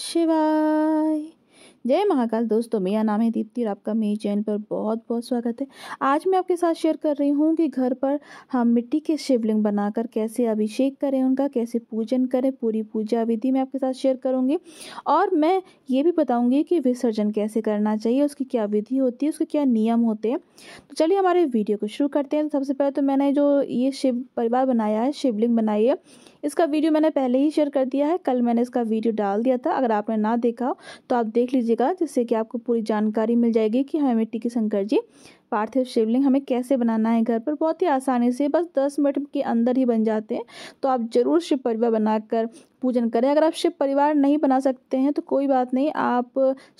शिवाय जय महाकाल दोस्तों मेरा नाम है दीप्ति और आपका मेरे चैनल पर बहुत बहुत स्वागत है आज मैं आपके साथ शेयर कर रही हूँ कि घर पर हम मिट्टी के शिवलिंग बनाकर कैसे अभिषेक करें उनका कैसे पूजन करें पूरी पूजा विधि मैं आपके साथ शेयर करूँगी और मैं ये भी बताऊँगी कि विसर्जन कैसे करना चाहिए उसकी क्या विधि होती है उसके क्या नियम होते हैं तो चलिए हमारे वीडियो को शुरू करते हैं सबसे पहले तो मैंने जो ये शिव परिवार बनाया है शिवलिंग बनाई है इसका वीडियो मैंने पहले ही शेयर कर दिया है कल मैंने इसका वीडियो डाल दिया था अगर आपने ना देखा हो तो आप देख लीजिएगा जिससे कि आपको पूरी जानकारी मिल जाएगी कि हमें मिट्टी की शंकर जी पार्थिव शिवलिंग हमें कैसे बनाना है घर पर बहुत ही आसानी से बस दस मिनट के अंदर ही बन जाते हैं तो आप ज़रूर शिव परिवार बनाकर पूजन करें अगर आप शिव परिवार नहीं बना सकते हैं तो कोई बात नहीं आप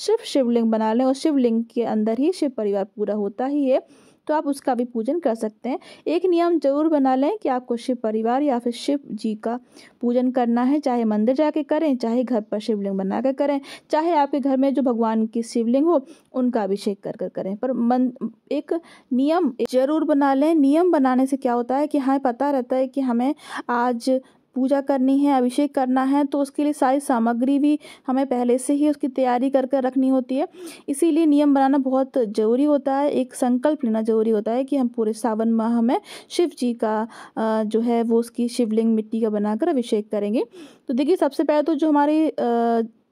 सिर्फ शिवलिंग बना लें और शिवलिंग के अंदर ही शिव परिवार पूरा होता ही है तो आप उसका भी पूजन कर सकते हैं एक नियम जरूर बना लें कि आपको शिव परिवार या फिर शिव जी का पूजन करना है चाहे मंदिर जाके करें चाहे घर पर शिवलिंग बना कर करें चाहे आपके घर में जो भगवान की शिवलिंग हो उनका अभिषेक कर कर करें पर मन एक नियम जरूर बना लें नियम बनाने से क्या होता है कि हमें पता रहता है कि हमें आज पूजा करनी है अभिषेक करना है तो उसके लिए सारी सामग्री भी हमें पहले से ही उसकी तैयारी कर कर रखनी होती है इसीलिए नियम बनाना बहुत ज़रूरी होता है एक संकल्प लेना ज़रूरी होता है कि हम पूरे सावन माह में शिव जी का जो है वो उसकी शिवलिंग मिट्टी का बनाकर अभिषेक करेंगे तो देखिए सबसे पहले तो जो हमारी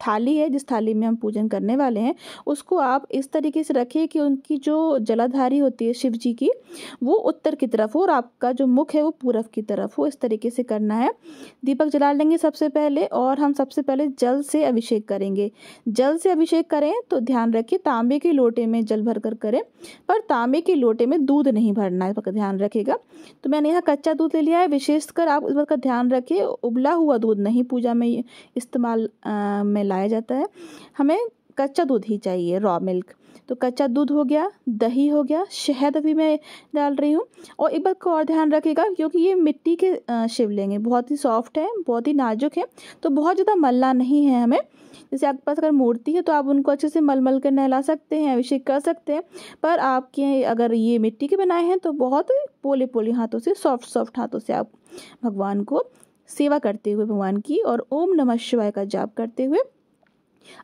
थाली है जिस थाली में हम पूजन करने वाले हैं उसको आप इस तरीके से रखिए कि उनकी जो जलाधारी होती है शिव जी की वो उत्तर की तरफ हो और आपका जो मुख है वो पूरब की तरफ हो इस तरीके से करना है दीपक जला लेंगे सबसे पहले और हम सबसे पहले जल से अभिषेक करेंगे जल से अभिषेक करें तो ध्यान रखिए तांबे के लोटे में जल भर कर करें पर तांबे के लोटे में दूध नहीं भरना है ध्यान रखेगा तो मैंने यहाँ कच्चा दूध ले लिया है विशेषकर आप इस बात का ध्यान रखिए उबला हुआ दूध नहीं पूजा में इस्तेमाल में लाया जाता है हमें कच्चा दूध ही चाहिए रॉ मिल्क तो कच्चा दूध हो गया दही हो गया शहद अभी मैं डाल रही हूँ और एक बार का और ध्यान रखिएगा क्योंकि ये मिट्टी के शिवलिंग है बहुत ही सॉफ्ट है बहुत ही नाजुक है तो बहुत ज़्यादा मलना नहीं है हमें जैसे आपके पास अगर मूर्ति है तो आप उनको अच्छे से मल मल कर नहला सकते हैं अभिषेक कर सकते हैं पर आपके अगर ये मिट्टी के बनाए हैं तो बहुत पोले पोले हाथों से सॉफ्ट सॉफ्ट हाथों से आप भगवान को सेवा करते हुए भगवान की और ओम नमः शिवाय का जाप करते हुए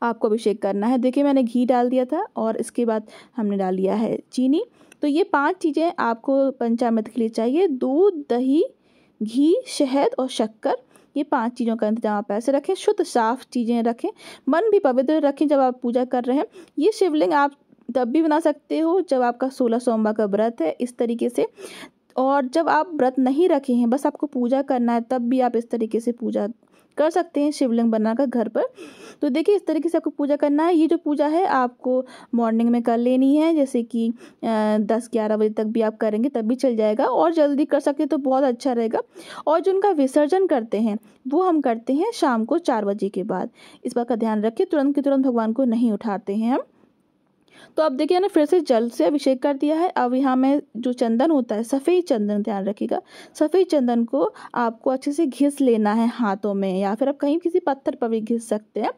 आपको अभिषेक करना है देखिए मैंने घी डाल दिया था और इसके बाद हमने डाल लिया है चीनी तो ये पांच चीज़ें आपको पंचामृत के लिए चाहिए दूध दही घी शहद और शक्कर ये पांच चीज़ों का इंतजाम आप ऐसे रखें शुद्ध साफ चीज़ें रखें मन भी पवित्र रखें जब आप पूजा कर रहे हैं ये शिवलिंग आप तब भी बना सकते हो जब आपका सोलह सोमवार का व्रत है इस तरीके से और जब आप व्रत नहीं रखे हैं बस आपको पूजा करना है तब भी आप इस तरीके से पूजा कर सकते हैं शिवलिंग बनाकर घर पर तो देखिए इस तरीके से आपको पूजा करना है ये जो पूजा है आपको मॉर्निंग में कर लेनी है जैसे कि दस ग्यारह बजे तक भी आप करेंगे तब भी चल जाएगा और जल्दी कर सकते हैं तो बहुत अच्छा रहेगा और जो उनका विसर्जन करते हैं वो हम करते हैं शाम को चार बजे के बाद इस बात का ध्यान रखिए तुरंत के तुरंत भगवान को नहीं उठाते हैं हम तो अब देखिए ना फिर से जल से अभिषेक कर दिया है अब यहाँ में जो चंदन होता है सफ़ेद चंदन ध्यान रखिएगा सफ़ेद चंदन को आपको अच्छे से घिस लेना है हाथों में या फिर आप कहीं किसी पत्थर पर भी घिस सकते हैं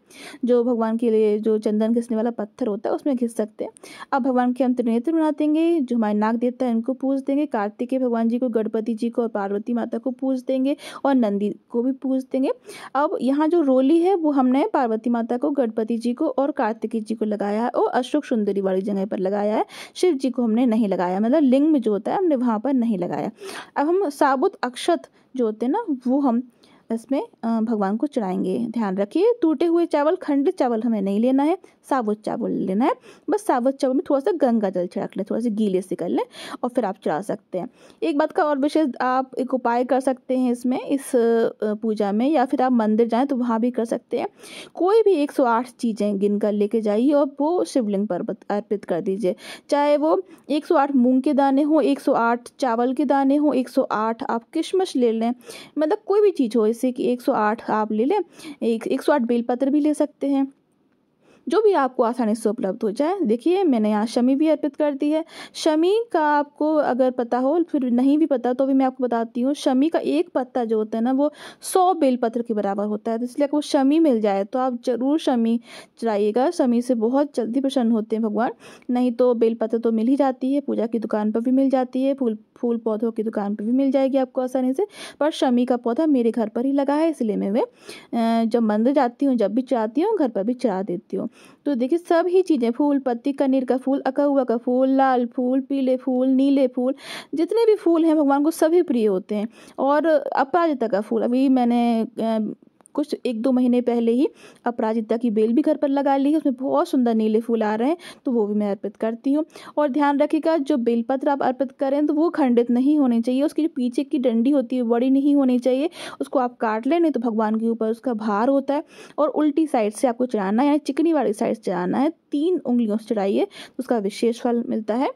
जो भगवान के लिए जो चंदन घिसने वाला पत्थर होता है उसमें घिस सकते हैं अब भगवान के हम त्रिनेत्र बना देंगे जो हमारे नाग देवता है इनको पूज देंगे के भगवान जी को गणपति जी को और पार्वती माता को पूज देंगे और नंदी को भी पूज देंगे अब यहाँ जो रोली है वो हमने पार्वती माता को गणपति जी को और कार्तिकी जी को लगाया है और अशोक सुंदर सुंदरी वाली जगह पर लगाया है शिव जी को हमने नहीं लगाया मतलब लिंग में जो होता है हमने वहाँ पर नहीं लगाया अब हम साबुत अक्षत जो होते हैं ना वो हम इसमें भगवान को चढ़ाएंगे ध्यान रखिए टूटे हुए चावल खंडित चावल हमें नहीं लेना है साबुत चावल लेना है बस साबुत चावल में थोड़ा सा गंगा जल छिड़क लें थोड़ा सा गीले से कर लें और फिर आप चढ़ा सकते हैं एक बात का और विशेष आप एक उपाय कर सकते हैं इसमें इस पूजा में या फिर आप मंदिर जाएँ तो वहाँ भी कर सकते हैं कोई भी एक सौ आठ चीज़ें गिन कर लेके जाइए और वो शिवलिंग पर अर्पित कर दीजिए चाहे वो एक सौ आठ मूंग के दाने हों एक सौ आठ चावल के दाने हों एक सौ आठ आप किशमिश ले लें मतलब कोई भी चीज़ हो इससे कि एक सौ आठ आप ले लें एक सौ आठ बेलपत्र भी ले सकते हैं जो भी आपको आसानी से उपलब्ध हो जाए देखिए मैंने यहाँ शमी भी अर्पित कर दी है शमी का आपको अगर पता हो फिर नहीं भी पता तो भी मैं आपको बताती हूँ शमी का एक पत्ता जो होता है ना वो सौ बेलपत्र के बराबर होता है तो इसलिए आपको शमी मिल जाए तो आप ज़रूर शमी चलाइएगा शमी से बहुत जल्दी प्रसन्न होते हैं भगवान नहीं तो बेलपत्र तो मिल ही जाती है पूजा की दुकान पर भी मिल जाती है फूल फूल पौधों की दुकान पर भी मिल जाएगी आपको आसानी से पर शमी का पौधा मेरे घर पर ही लगा है इसलिए मैं वे जब मंदिर जाती हूँ जब भी चढ़ाती हूँ घर पर भी चढ़ा देती हूँ तो देखिए सब ही चीज़ें फूल पत्ती कनीर का फूल अकहुआ का फूल लाल फूल पीले फूल नीले फूल जितने भी फूल हैं भगवान को सभी प्रिय होते हैं और अपराजिता का फूल अभी मैंने कुछ एक दो महीने पहले ही अपराजिता की बेल भी घर पर लगा ली है उसमें बहुत सुंदर नीले फूल आ रहे हैं तो वो भी मैं अर्पित करती हूँ और ध्यान रखिएगा जो बेलपत्र आप अर्पित करें तो वो खंडित नहीं होने चाहिए उसकी जो पीछे की डंडी होती है बड़ी नहीं होनी चाहिए उसको आप काट लें नहीं तो भगवान के ऊपर उसका भार होता है और उल्टी साइड से आपको चढ़ाना है यानी चिकनी वाली साइड से चढ़ाना है तीन उंगलियों से चढ़ाइए तो उसका विशेष फल मिलता है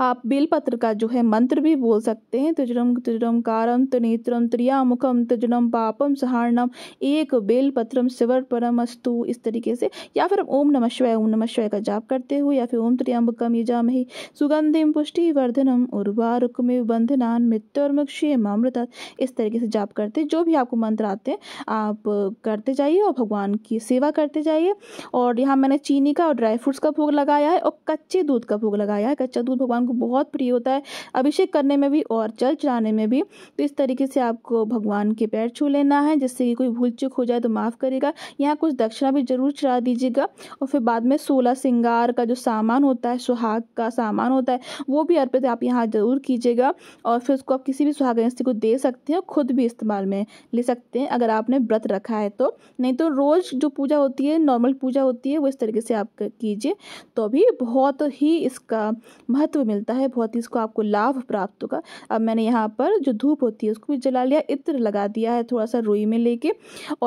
आप बेलपत्र का जो है मंत्र भी बोल सकते हैं तुजरम तुजरम कारम तनेत्रम त्रियामुखम तुजनम पापम सहारणम एक बेलपत्रम शिवर परम अस्तु इस तरीके से या फिर ओम नम शिवाय ओम नम शिवाय का जाप करते हुए या फिर ओम यजा मही सुगंधिम पुष्टि वर्धनम उर्वारुक में बंधनान मृत्युर्मुक्षेम अमृतात इस तरीके से जाप करते जो भी आपको मंत्र आते हैं आप करते जाइए और भगवान की सेवा करते जाइए और यहाँ मैंने चीनी का और ड्राई फ्रूट्स का भोग लगाया है और कच्चे दूध का भोग लगाया है कच्चा दूध भगवान को बहुत प्रिय होता है अभिषेक करने में भी और जल चढ़ाने में भी तो इस तरीके से आपको भगवान के पैर छू लेना है जिससे कि कोई भूल चूक हो जाए तो माफ़ करेगा यहाँ कुछ दक्षिणा भी जरूर चढ़ा दीजिएगा और फिर बाद में सोलह सिंगार का जो सामान होता है सुहाग का सामान होता है वो भी अर्पित आप यहाँ ज़रूर कीजिएगा और फिर उसको आप किसी भी सुहाग एजेंसी को दे सकते हैं खुद भी इस्तेमाल में ले सकते हैं अगर आपने व्रत रखा है तो नहीं तो रोज़ जो पूजा होती है नॉर्मल पूजा होती है वो इस तरीके से आप कीजिए तो भी बहुत ही इसका महत्व मिल मिलता है बहुत ही इसको आपको लाभ प्राप्त होगा अब मैंने यहाँ पर जो धूप होती है उसको भी जला लिया इत्र लगा दिया है थोड़ा सा रोई में लेके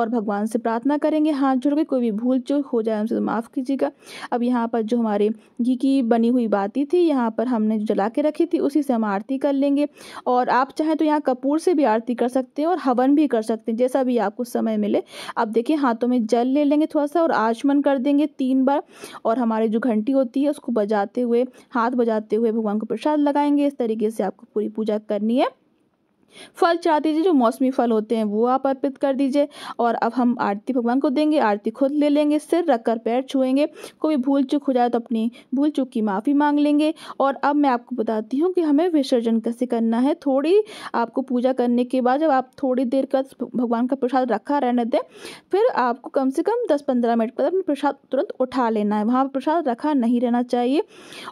और भगवान से प्रार्थना करेंगे हाथ जोड़ के कोई भी भूल चूक हो जाए हमसे तो माफ़ कीजिएगा अब यहाँ पर जो हमारे घी की बनी हुई बाती थी यहाँ पर हमने जला के रखी थी उसी से हम आरती कर लेंगे और आप चाहें तो यहाँ कपूर से भी आरती कर सकते हैं और हवन भी कर सकते हैं जैसा भी आपको समय मिले आप देखिए हाथों में जल ले लेंगे थोड़ा सा और आचमन कर देंगे तीन बार और हमारे जो घंटी होती है उसको बजाते हुए हाथ बजाते हुए भगवान को प्रसाद लगाएंगे इस तरीके से आपको पूरी पूजा करनी है फल चाहते दीजिए जो मौसमी फल होते हैं वो आप अर्पित कर दीजिए और अब हम आरती भगवान को देंगे आरती खुद ले लेंगे सिर रख कर पैर छुएंगे कोई भूल चूक हो जाए तो अपनी भूल चूक की माफ़ी मांग लेंगे और अब मैं आपको बताती हूँ कि हमें विसर्जन कैसे करना है थोड़ी आपको पूजा करने के बाद जब आप थोड़ी देर का भगवान का प्रसाद रखा रहने दें फिर आपको कम से कम दस पंद्रह मिनट पर अपना प्रसाद तुरंत उठा लेना है वहाँ प्रसाद रखा नहीं रहना चाहिए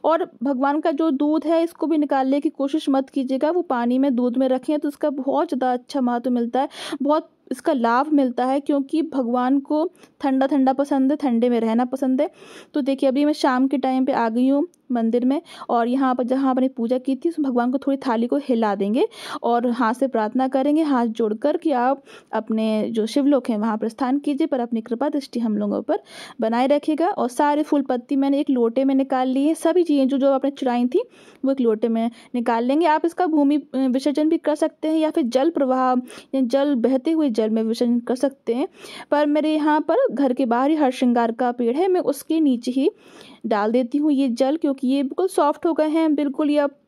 और भगवान का जो दूध है इसको भी निकालने की कोशिश मत कीजिएगा वो पानी में दूध में रखें तो उसका बहुत ज़्यादा अच्छा महत्व मिलता है बहुत इसका लाभ मिलता है क्योंकि भगवान को ठंडा ठंडा पसंद है ठंडे में रहना पसंद है तो देखिए अभी मैं शाम के टाइम पे आ गई हूँ मंदिर में और यहाँ पर जहाँ आपने पूजा की थी उस भगवान को थोड़ी थाली को हिला देंगे और हाथ से प्रार्थना करेंगे हाथ जोड़कर कि आप अपने जो शिवलोक हैं वहाँ पर स्थान कीजिए पर अपनी कृपा दृष्टि हम लोगों पर बनाए रखेगा और सारे फूल पत्ती मैंने एक लोटे में निकाल लिए सभी चीज़ें जो जो आपने चुराई थी वो एक लोटे में निकाल लेंगे आप इसका भूमि विसर्जन भी कर सकते हैं या फिर जल प्रवाह या जल बहते हुए जल में विसर्जन कर सकते हैं पर मेरे यहाँ पर घर के बाहर ही हर श्रृंगार का पेड़ है मैं उसके नीचे ही डाल देती हूँ ये जल क्योंकि ये बिल्कुल सॉफ्ट हो गए हैं बिल्कुल ये अब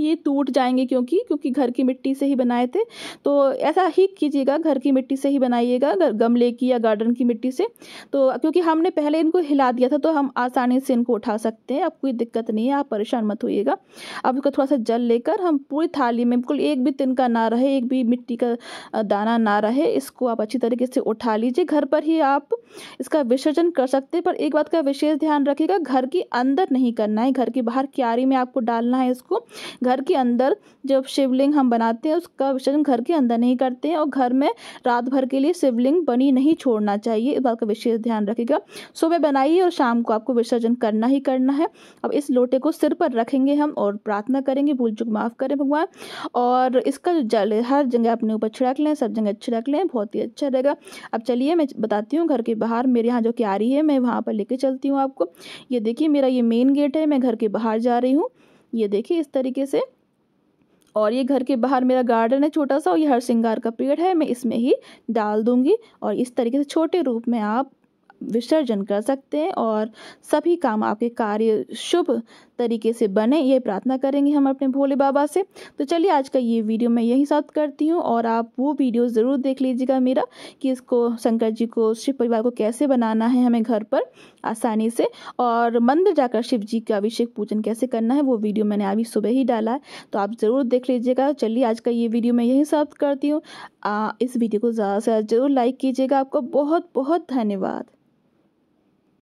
ये टूट जाएंगे क्योंकि क्योंकि घर की मिट्टी से ही बनाए थे तो ऐसा ही कीजिएगा घर की मिट्टी से ही बनाइएगा गमले की या गार्डन की मिट्टी से तो क्योंकि हमने पहले इनको हिला दिया था तो हम आसानी से इनको उठा सकते हैं अब कोई दिक्कत नहीं है आप परेशान मत होइएगा अब इसका थोड़ा सा जल लेकर हम पूरी थाली में बिल्कुल एक भी तिनका ना रहे एक भी मिट्टी का दाना ना रहे इसको आप अच्छी तरीके से उठा लीजिए घर पर ही आप इसका विसर्जन कर सकते हैं पर एक बात का विशेष ध्यान रखिएगा घर के अंदर नहीं करना है घर के बाहर क्यारी में आपको डालना है इसको घर के अंदर जो शिवलिंग हम बनाते हैं उसका विसर्जन घर के अंदर नहीं करते हैं और घर में रात भर के लिए शिवलिंग बनी नहीं छोड़ना चाहिए इस बात का विशेष ध्यान रखेगा सुबह बनाइए और शाम को आपको विसर्जन करना ही करना है अब इस लोटे को सिर पर रखेंगे हम और प्रार्थना करेंगे भूल चुक माफ़ करें भगवान और इसका जो जल हर जगह अपने ऊपर छिड़क लें सब जगह छिड़क लें बहुत ही अच्छा रहेगा अब चलिए मैं बताती हूँ घर के बाहर मेरे यहाँ जो क्यारी है मैं वहाँ पर लेके चलती हूँ आपको ये देखिए मेरा ये मेन गेट है मैं घर के बाहर जा रही हूँ ये देखिए इस तरीके से और ये घर के बाहर मेरा गार्डन है छोटा सा और ये हर श्रृंगार का पेड़ है मैं इसमें ही डाल दूंगी और इस तरीके से छोटे रूप में आप विसर्जन कर सकते हैं और सभी काम आपके कार्य शुभ तरीके से बने ये प्रार्थना करेंगे हम अपने भोले बाबा से तो चलिए आज का ये वीडियो मैं यही साथ करती हूँ और आप वो वीडियो ज़रूर देख लीजिएगा मेरा कि इसको शंकर जी को शिव परिवार को कैसे बनाना है हमें घर पर आसानी से और मंदिर जाकर शिव जी का अभिषेक पूजन कैसे करना है वो वीडियो मैंने अभी सुबह ही डाला है तो आप ज़रूर देख लीजिएगा चलिए आज का ये वीडियो मैं यही साथ करती हूँ इस वीडियो को ज़्यादा से ज़्यादा जरूर लाइक कीजिएगा आपको बहुत बहुत धन्यवाद